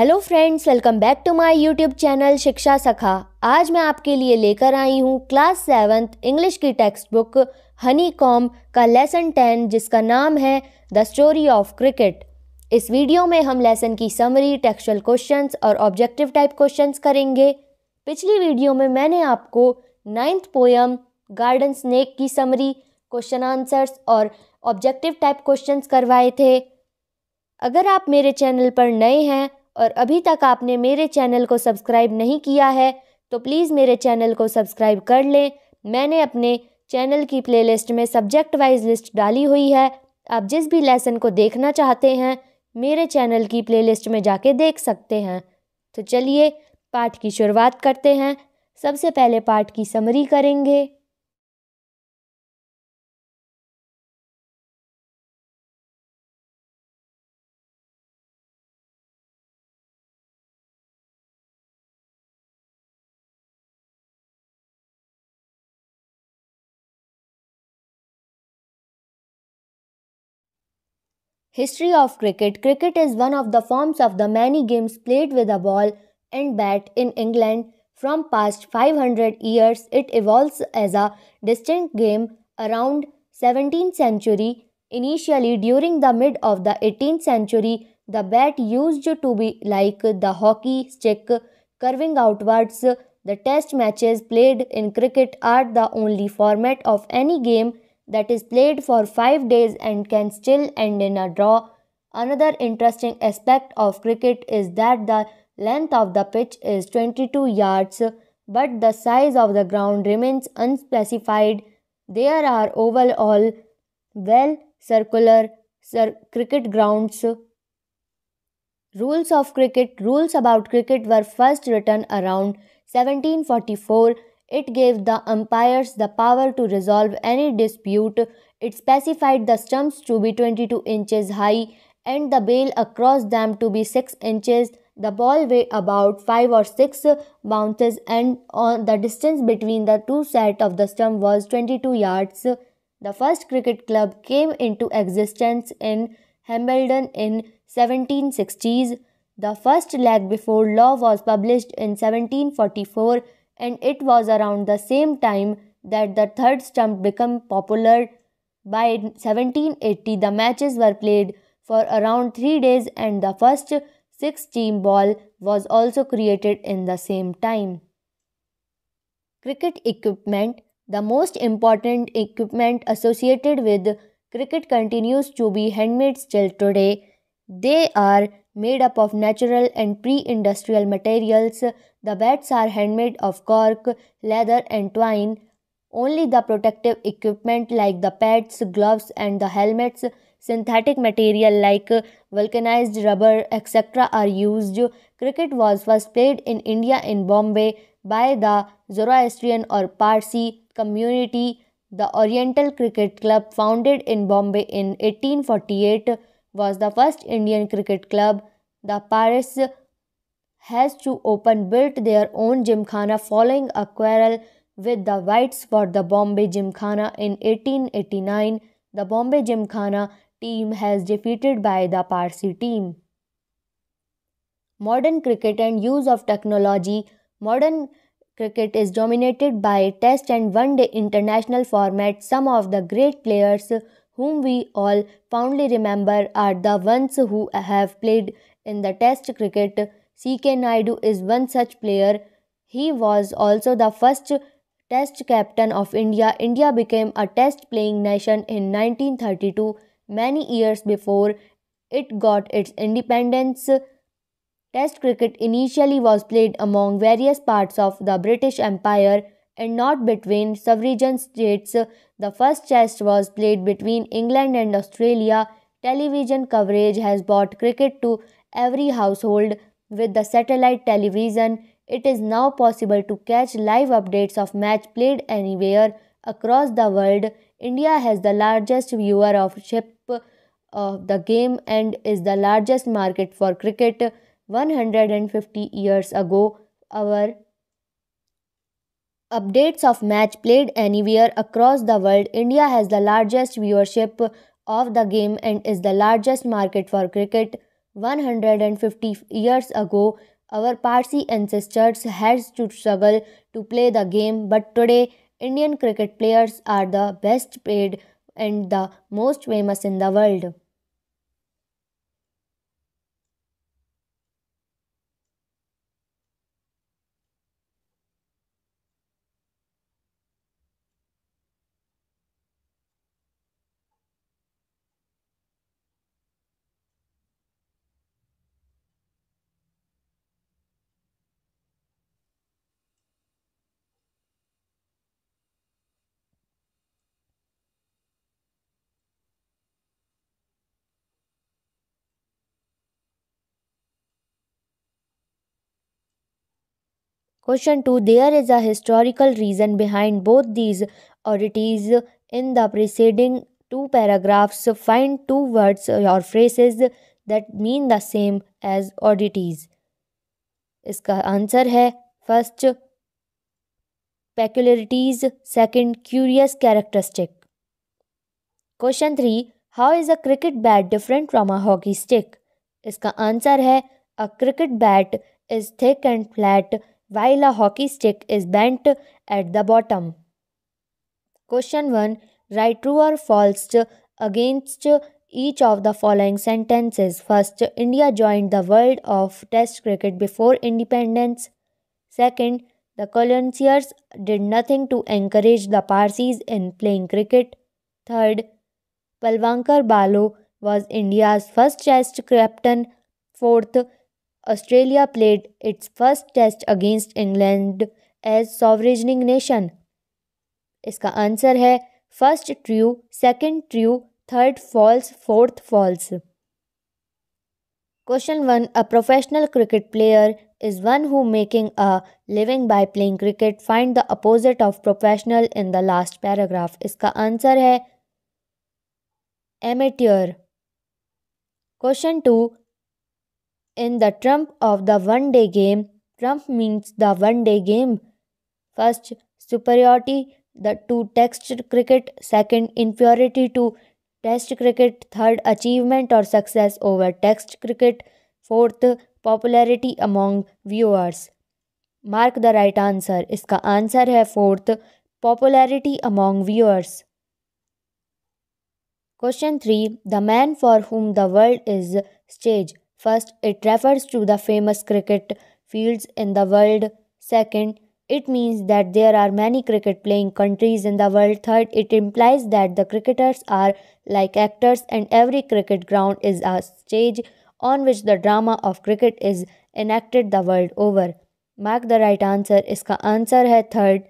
Hello friends welcome back to my YouTube channel Shiksha Sakha आज मैं आपके लिए लेकर आई हूँ क्लास सेवन्थ इंग्लिश की टेक्स्ट बुक हनी कॉम का लेसन टेन जिसका नाम है द स्टोरी ऑफ क्रिकेट इस वीडियो में हम लेसन की समरी टेक्सुअल क्वेश्चंस और ऑब्जेक्टिव टाइप क्वेश्चंस करेंगे पिछली वीडियो में मैंने आपको नाइन्थ पोयम गार्डन स्नेक की समरी क्वेश्चन आंसर्स और ऑब्जेक्टिव टाइप क्वेश्चन करवाए थे अगर आप मेरे चैनल पर नए हैं और अभी तक आपने मेरे चैनल को सब्सक्राइब नहीं किया है तो प्लीज़ मेरे चैनल को सब्सक्राइब कर लें मैंने अपने चैनल की प्लेलिस्ट में सब्जेक्ट वाइज लिस्ट डाली हुई है आप जिस भी लेसन को देखना चाहते हैं मेरे चैनल की प्लेलिस्ट में जाके देख सकते हैं तो चलिए पाठ की शुरुआत करते हैं सबसे पहले पाठ की समरी करेंगे History of cricket Cricket is one of the forms of the many games played with a ball and bat in England. From past 500 years, it evolves as a distinct game around 17th century. Initially, during the mid of the 18th century, the bat used to be like the hockey stick, curving outwards. The test matches played in cricket are the only format of any game that is played for 5 days and can still end in a draw. Another interesting aspect of cricket is that the length of the pitch is 22 yards but the size of the ground remains unspecified. There are overall well circular cir cricket grounds. Rules of cricket Rules about cricket were first written around 1744 it gave the umpires the power to resolve any dispute. It specified the stumps to be 22 inches high and the bail across them to be 6 inches. The ball weighed about 5 or 6 bounces and on the distance between the two sets of the stump was 22 yards. The first cricket club came into existence in Hambledon in 1760s. The first leg before law was published in 1744 and it was around the same time that the third stump became popular. By 1780, the matches were played for around three days, and the first six team ball was also created in the same time. Cricket equipment The most important equipment associated with cricket continues to be handmade still today. They are made up of natural and pre-industrial materials. The bats are handmade of cork, leather and twine. Only the protective equipment like the pads, gloves and the helmets, synthetic material like vulcanized rubber etc. are used. Cricket was first played in India in Bombay by the Zoroastrian or Parsi community. The Oriental Cricket Club founded in Bombay in 1848 was the first Indian cricket club. The Paris has to open built their own gymkhana following a quarrel with the whites for the Bombay Gymkhana in 1889. The Bombay Gymkhana team has defeated by the Parsi team. Modern cricket and use of technology. Modern cricket is dominated by test and one day international formats. Some of the great players whom we all fondly remember are the ones who have played in the Test cricket. CK Naidu is one such player. He was also the first Test captain of India. India became a Test playing nation in 1932, many years before it got its independence. Test cricket initially was played among various parts of the British Empire and not between subregion states. The first test was played between England and Australia. Television coverage has brought cricket to every household. With the satellite television, it is now possible to catch live updates of match played anywhere across the world. India has the largest viewer of ship of uh, the game and is the largest market for cricket. 150 years ago, our updates of match played anywhere across the world, India has the largest viewership of the game and is the largest market for cricket. 150 years ago, our Parsi ancestors had to struggle to play the game, but today Indian cricket players are the best paid and the most famous in the world. Question 2. There is a historical reason behind both these oddities in the preceding two paragraphs. Find two words or phrases that mean the same as oddities. इसका answer है first peculiarities second curious characteristic Question three: How is a cricket bat different from a hockey stick? Iska answer answer a cricket bat is thick and flat while a hockey stick is bent at the bottom. Question 1. Write true or false against each of the following sentences. First, India joined the world of test cricket before independence. Second, the colonizers did nothing to encourage the Parsis in playing cricket. Third, Palwankar Balo was India's first test captain. Fourth, Australia played its first test against England as sovereign nation. इसका answer है first true, second true, third false, fourth false. Question 1 A professional cricket player is one who making a living by playing cricket. Find the opposite of professional in the last paragraph. इसका answer है amateur. Question 2 In the trump of the one day game, trump means the one day game. First, superiority the two test cricket, second, inferiority to test cricket, third, achievement or success over test cricket, fourth, popularity among viewers. mark the right answer iska answer hai fourth popularity among viewers question 3 the man for whom the world is stage First, it refers to the famous cricket fields in the world. Second, it means that there are many cricket playing countries in the world. Third, it implies that the cricketers are like actors and every cricket ground is a stage on which the drama of cricket is enacted the world over. Mark the right answer. इसका answer hai third.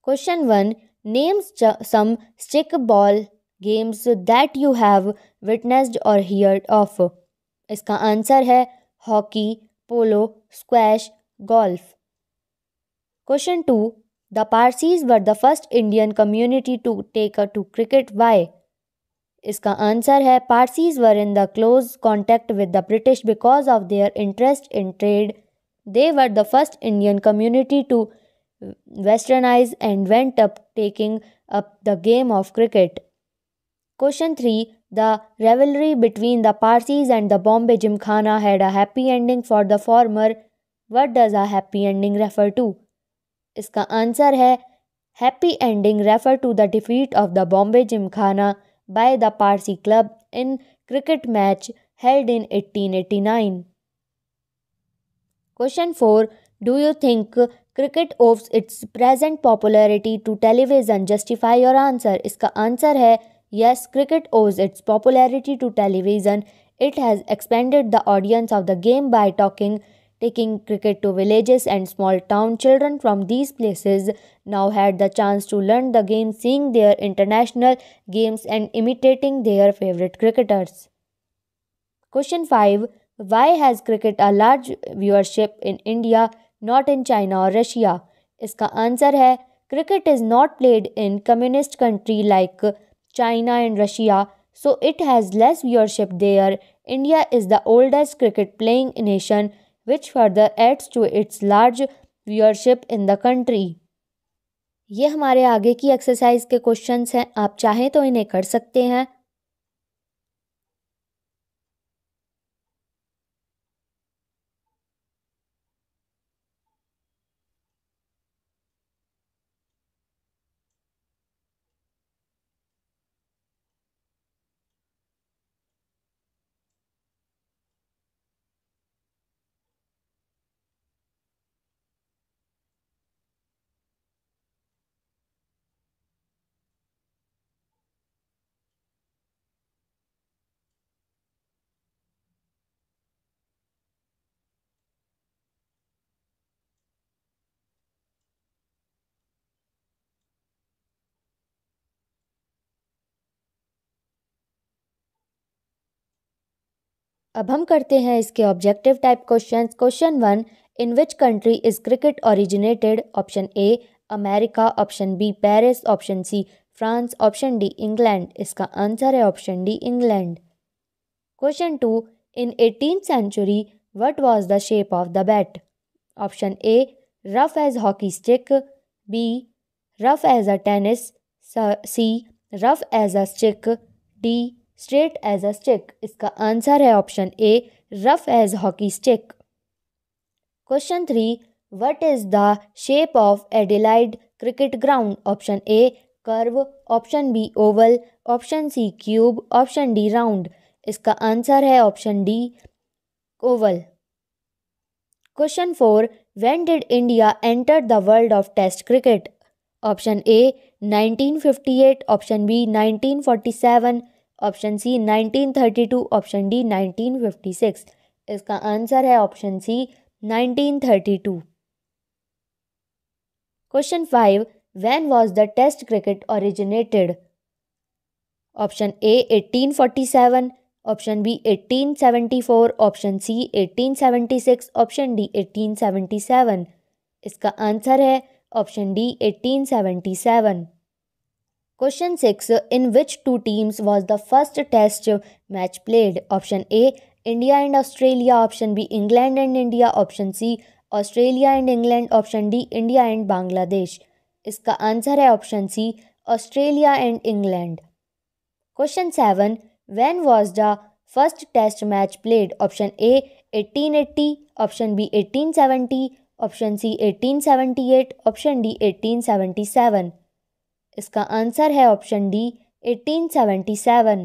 Question 1 Name some stick ball games that you have witnessed और heard of इसका answer है hockey polo squash golf question two the Parsis were the first Indian community to take to cricket why इसका answer है Parsis were in the close contact with the British because of their interest in trade they were the first Indian community to westernize and went up taking up the game of cricket. Question 3 The rivalry between the Parsis and the Bombay Gymkhana had a happy ending for the former. What does a happy ending refer to? इसका answer है happy ending refer to the defeat of the Bombay Gymkhana by the Parsi club in cricket match held in 1889 question four do you think cricket of its present popularity to television justify your answer इसका answer है Yes, cricket owes its popularity to television. It has expanded the audience of the game by talking, taking cricket to villages and small town. Children from these places now had the chance to learn the game, seeing their international games and imitating their favorite cricketers. Question 5 Why has cricket a large viewership in India, not in China or Russia? इसका answer है cricket is not played in communist country like. China and Russia, so it has less viewership there. India is the oldest cricket playing nation, which further adds to its large viewership in the country. ये हमारे आगे की exercise के questions हैं आप चाहें तो इन्हें कर सकते हैं अब हम करते हैं इसके objective type question question one in which country is cricket originated option A America option B Paris option C France option D England इसका आंसर है option D England question two in eighteen century what was the shape of the bat option A rough edge hockey stick B rough edge a tennis C rough edge a stick D straight edge a stick इसका answer है option A rough edge hockey stick question three what is the shape of Adelaide cricket ground option A curve option B oval option C cube option D round इसका answer है option D oval question four when did India enter the world of test cricket option A 1958, option B 1947, option C 1932 option D 1956 इसका answer है option C 1932 question five when was the test cricket originated option A 1847 option B 1874 option C 1876 option D 1877 इसका answer है option D 1877 Question 6. In which two teams was the first test match played? Option A. India and Australia. Option B. England and India. Option C. Australia and England. Option D. India and Bangladesh. Iska answer hai option C. Australia and England. Question 7. When was the first test match played? Option A. 1880. Option B. 1870. Option C. 1878. Option D. 1877. इसका answer है option D 1877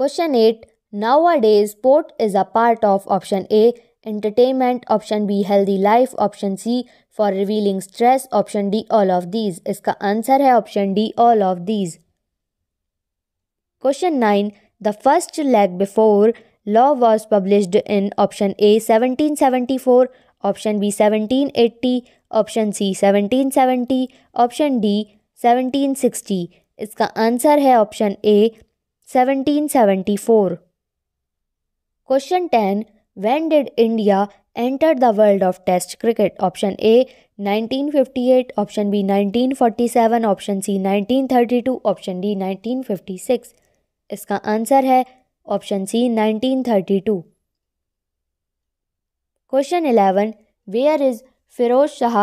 question eight now a day sport is a part of option A entertainment option B healthy life option C for revealing stress option D all of these इसका answer है option D all of these question nine the first leg before law was published in option A seventeen seventy four option B seventeen eighty option C seventeen seventy option D seventeen sixty इसका answer है option A seventeen four question ten when did India enter the world of test cricket option A nineteen fifty eight option B nineteen forty seven option C nineteen thirty two option D nineteen fifty six इसका answer है option C nineteen thirty two question eleven where is Firoz Shah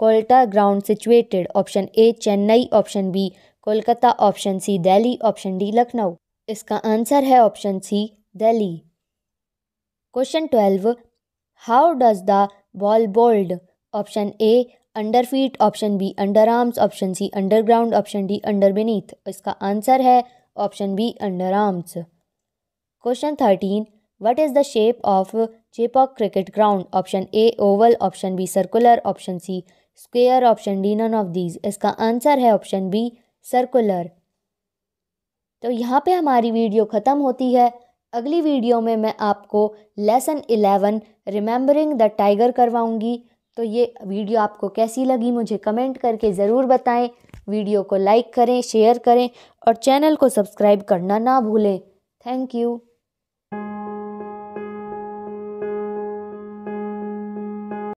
कोल्टा ground situated option A Chennai option B Kolkata option C Delhi option D Lucknow इसका answer है option C Delhi question twelve how does the ball bold option A under feet option B under arms option C underground option D under beneath इसका answer है option B under arms question thirteen what is the shape of Chepauk cricket ground option A oval option B circular option C square option D none of these इसका answer है option B circular तो यहाँ पे हमारी video ख़त्म होती है अगली वीडियो में मैं आपको lesson eleven remembering the tiger करवाऊँगी तो ये वीडियो आपको कैसी लगी मुझे कमेंट करके ज़रूर बताएं वीडियो को लाइक करें शेयर करें और चैनल को सब्सक्राइब करना ना भूलें थैंक यू